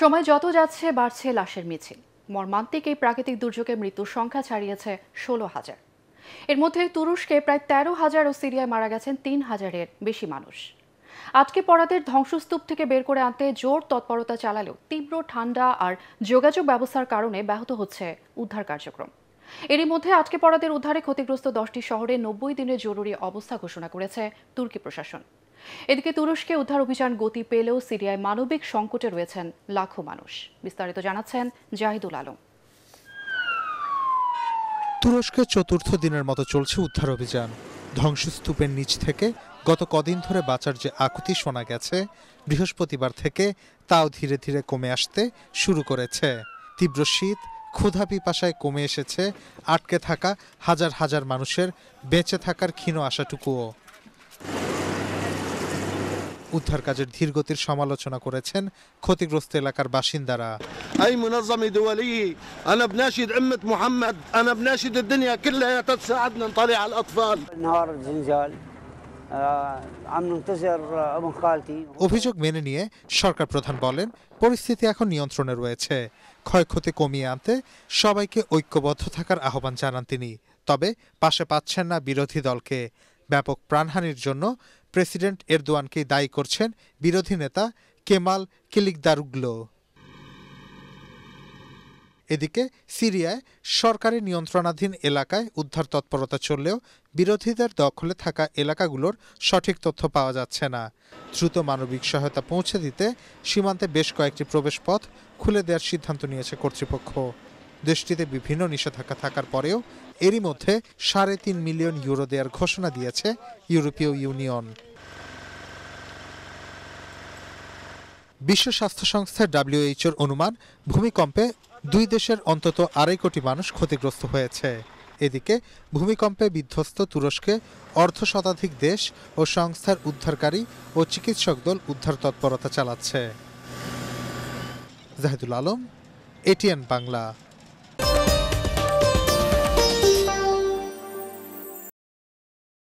সময় যত যাচ্ছে বাড়ছে লাশের মিছিল মর্মান্তিক এই প্রাকৃতিক দুর্যোগে মৃত্যুর সংখ্যা ছাড়িয়েছে ষোলো হাজার এর মধ্যে তুরস্কে প্রায় তেরো হাজার ও সিরিয়ায় মারা গেছেন তিন হাজারের বেশি মানুষ আটকে পড়াদের ধ্বংসস্তূপ থেকে বের করে আনতে জোর তৎপরতা চালালেও তীব্র ঠান্ডা আর যোগাযোগ ব্যবস্থার কারণে ব্যাহত হচ্ছে উদ্ধার কার্যক্রম এরই মধ্যে আটকে পড়াদের উদ্ধারে ক্ষতিগ্রস্ত দশটি শহরে নব্বই দিনের জরুরি অবস্থা ঘোষণা করেছে তুর্কি প্রশাসন এদিকে তুরস্কে উদ্ধার অভিযান গতি পেলেও সিরিয়ায় মানবিক সংকটে রয়েছেন লাখো মানুষ বিস্তারিত জানাচ্ছেন জাহিদুল আলম তুরস্কে চতুর্থ দিনের মতো চলছে উদ্ধার অভিযান ধ্বংসস্তূপের নিচ থেকে গত কদিন ধরে বাঁচার যে আকুতি শোনা গেছে বৃহস্পতিবার থেকে তাও ধীরে ধীরে কমে আসতে শুরু করেছে তীব্র শীত ক্ষুধা পিপাসায় কমে এসেছে আটকে থাকা হাজার হাজার মানুষের বেঁচে থাকার ক্ষীণ আশাটুকুও উদ্ধার কাজের ধীরগতির সমালোচনা করেছেন ক্ষতিগ্রস্ত এলাকার বাসিন্দারা أي منظمة دولية انا بناشد أمة محمد انا بناشد الدنيا كلها تساعدنا نطلع على الاطفال نهار الزلزال অভিযোগ মেনে নিয়ে সরকার প্রধান বলেন পরিস্থিতি এখন নিয়ন্ত্রণে রয়েছে ক্ষয়ক্ষতি কমিয়ে আনতে সবাইকে ঐক্যবদ্ধ থাকার আহ্বান জানান তিনি তবে পাশে পাচ্ছেন না বিরোধী দলকে ব্যাপক প্রাণহানির জন্য প্রেসিডেন্ট এরদোয়ানকেই দায়ী করছেন বিরোধী নেতা কেমাল কিলিকদারুগলো এদিকে সিরিয়ায় সরকারি নিয়ন্ত্রণাধীন এলাকায় উদ্ধার তৎপরতা চললেও বিরোধীদের দখলে থাকা এলাকাগুলোর সঠিক তথ্য পাওয়া যাচ্ছে না দ্রুত মানবিক সহায়তা পৌঁছে দিতে সীমান্তে বেশ কয়েকটি প্রবেশপথ খুলে দেওয়ার সিদ্ধান্ত নিয়েছে কর্তৃপক্ষ দেশটিতে বিভিন্ন নিষেধাজ্ঞা থাকার পরেও এরই মধ্যে সাড়ে তিন মিলিয়ন ইউরো দেওয়ার ঘোষণা দিয়েছে ইউরোপীয় ইউনিয়ন বিশ্ব স্বাস্থ্য সংস্থা ডাব্লিউএইচওর অনুমান ভূমিকম্পে দুই দেশের অন্তত আড়াই কোটি মানুষ ক্ষতিগ্রস্ত হয়েছে এদিকে ভূমিকম্পে বিধ্বস্ত তুরস্কে অর্ধ শতাধিক দেশ ও সংস্থার উদ্ধারকারী ও চিকিৎসক দল উদ্ধার তৎপরতা চালাচ্ছে জাহিদুল আলম এটিএন বাংলা